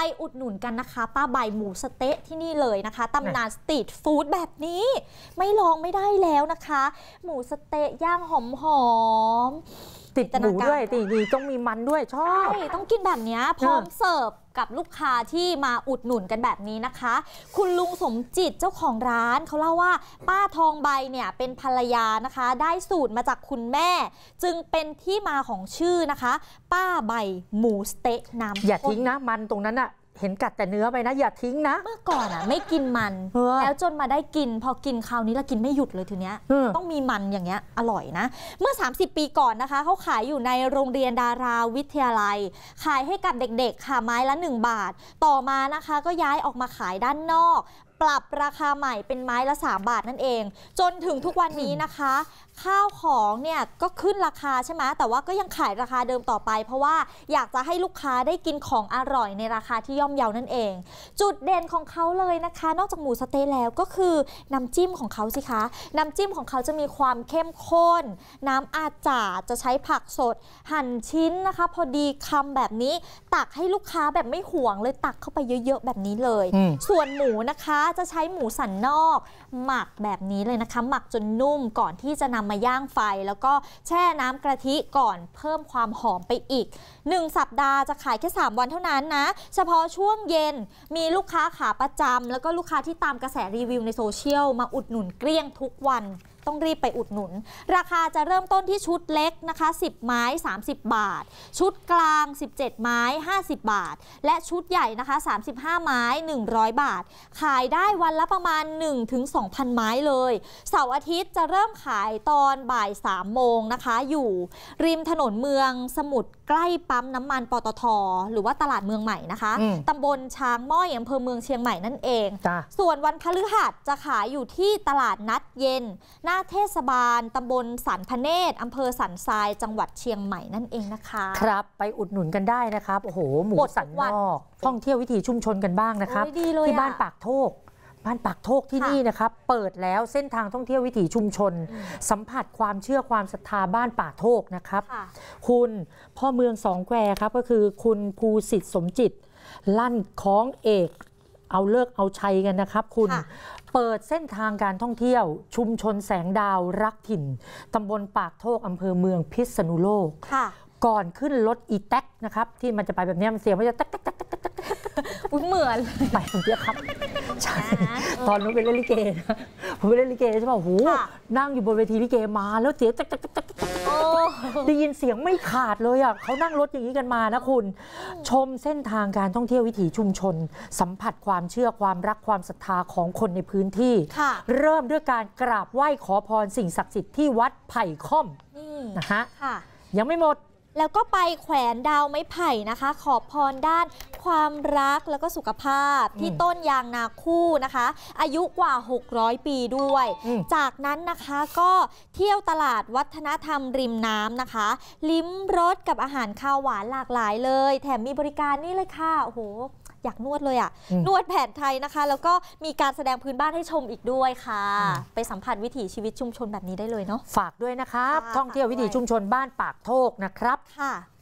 ไปอุดหนุนกันนะคะ ป้าใบหมูสเต๊ะที่นี่เลยนะคะตำนานสตรีทฟู้ดแบบนี้ ไม่ลองไม่ได้แล้วนะคะ หมูสเต๊ะย่างหอมหอมติดหมูด้วยติดดีต้องมีมันด้วยชอบใช่ต้องกินแบบนี้พร้อมเสิร์ฟกับลูกค้าที่มาอุดหนุนกันแบบนี้นะคะ คุณลุงสมจิตเจ้าของร้านเขาเล่าว่า ป้าทองใบเนี่ยเป็นภรรยานะคะ ได้สูตรมาจากคุณแม่ จึงเป็นที่มาของชื่อนะคะ ป้าใบหมูสเต๊กน้ำอย่าทิ้งนะ มันตรงนั้นอะเห็นกัดแต่เนื้อไปนะอย่าทิ้งนะ เมื่อก่อนอ่ะไม่กินมันแล้วจนมาได้กินพอกินคราวนี้ล้วกินไม่หยุดเลยทีเนี้ยต้องมีมันอย่างเงี้ยอร่อยนะ เมื่อ 30 ปีก่อนนะคะเขาขายอยู่ในโรงเรียนดาราวิทยาลัย ขายให้กับเด็กๆ ค่ะไม้ละ1 บาท ต่อมานะคะก็ย้ายออกมาขายด้านนอกปรับราคาใหม่เป็นไม้ละ3บาทนั่นเอง จนถึงทุกวันนี้นะคะ ข้าวของเนี่ยก็ขึ้นราคาใช่ไหมแต่ว่าก็ยังขายราคาเดิมต่อไป เพราะว่าอยากจะให้ลูกค้าได้กินของอร่อยในราคาที่ย่อมเยาวนั่นเอง จุดเด่นของเขาเลยนะคะ นอกจากหมูสเต๊แล้วก็คือน้ำจิ้มของเขาสิคะน้ำจิ้มของเขาจะมีความเข้มข้น น้ำอาจาจะใช้ผักสดหั่นชิ้นนะคะ พอดีคำแบบนี้ตักให้ลูกค้าแบบไม่ห่วงเลยตักเข้าไปเยอะๆแบบนี้เลย ส่วนหมูนะคะจะใช้หมูสันนอก หมักแบบนี้เลยนะคะหมักจนนุ่มก่อนที่จะนำมาย่างไฟ แล้วก็แช่น้ำกะทิก่อนเพิ่มความหอมไปอีก 1 สัปดาห์จะขายแค่ 3 วันเท่านั้นนะ เฉพาะช่วงเย็นมีลูกค้าขาประจำแล้วก็ลูกค้าที่ตามกระแสรีวิวในโซเชียล มาอุดหนุนเกลี้ยงทุกวันต้องรีบไปอุดหนุน ราคาจะเริ่มต้นที่ชุดเล็กนะคะ10 ไม้ 30 บาท ชุดกลาง 17 ไม้ 50 บาท และชุดใหญ่นะคะ35 ไม้ 100 บาท ขายได้วันละประมาณ 1-2,000 ไม้เลย เสาร์อาทิตย์จะเริ่มขายตอนบ่าย 3 โมงนะคะ อยู่ริมถนนเมืองสมุทรใกล้ปั๊มน้ำมันปตทหรือว่าตลาดเมืองใหม่นะคะตำบลช้างม้อยอำเภอเมืองเชียงใหม่นั่นเอง ส่วนวันพฤหัสจะขายอยู่ที่ตลาดนัดเย็นหน้าาเทศบาลตำบลสันพเนศอำเภอสันทรายจังหวัดเชียงใหม่นั่นเองนะคะครับไปอุดหนุนกันได้นะครับโอ้โหหมูสันนอกท่องเที่ยววิถีชุมชนกันบ้างนะครับ ที่บ้านปากโทกบ้านปากโทกที่นี่นะครับ เปิดแล้วเส้นทางท่องเที่ยววิถีชุมชน สัมผัสความเชื่อความศรัทธาบ้านปากโทกนะครับคุณพ่อเมืองสองแควครับก็คือคุณภูสิทธิ์สมจิต ลั่นคล้องเอกเอาเลิกเอาชัยกันนะครับคุณเปิดเส้นทางการท่องเที่ยว ชุมชนแสงดาวรักถิ่น ตำบลปากโทกอำเภอเมืองพิษณุโลกก่อนขึ้นรถอีแท็กนะครับ ที่มันจะไปแบบนี้มันเสียงมันจะแท็กแท็กแท็กแท็กแทเหมือนไปผมเยอะครับใช่ตอนนู้นเป็นเล่นลิเกผมเป็นเล่นลิเกใช่ป่ะโหนั่งอยู่บนเวทีลิเกมาแล้วเสียงแท็กแท็กแท็กโอ้ได้ยินเสียงไม่ขาดเลยอ่ะเขานั่งรถอย่างนี้กันมานะคุณ ชมเส้นทางการท่องเที่ยววิถีชุมชน สัมผัสความเชื่อความรักความศรัทธาของคนในพื้นที่ เริ่มด้วยการกราบไหว้ขอพรสิ่งศักดิ์สิทธิ์ที่วัดไผ่ค่อมนะฮะยังไม่หมดแล้วก็ไปแขวนดาวไม้ไผ่นะคะ ขอบพรด้านความรักแล้วก็สุขภาพที่ต้นยางนาคู่นะคะ อายุกว่า 600 ปีด้วย จากนั้นนะคะก็เที่ยวตลาดวัฒนธรรมริมน้ำนะคะ ลิ้มรสกับอาหารข้าวหวานหลากหลายเลย แถมมีบริการนี่เลยค่ะโอ้โหอยากนวดเลยอะนวดแผนไทยนะคะ แล้วก็มีการแสดงพื้นบ้านให้ชมอีกด้วยค่ะ ไปสัมผัสวิถีชีวิตชุมชนแบบนี้ได้เลยเนาะฝากด้วยนะครับ ท่องเที่ยววิถีชุมชนบ้านปากโทกนะครับค่ะ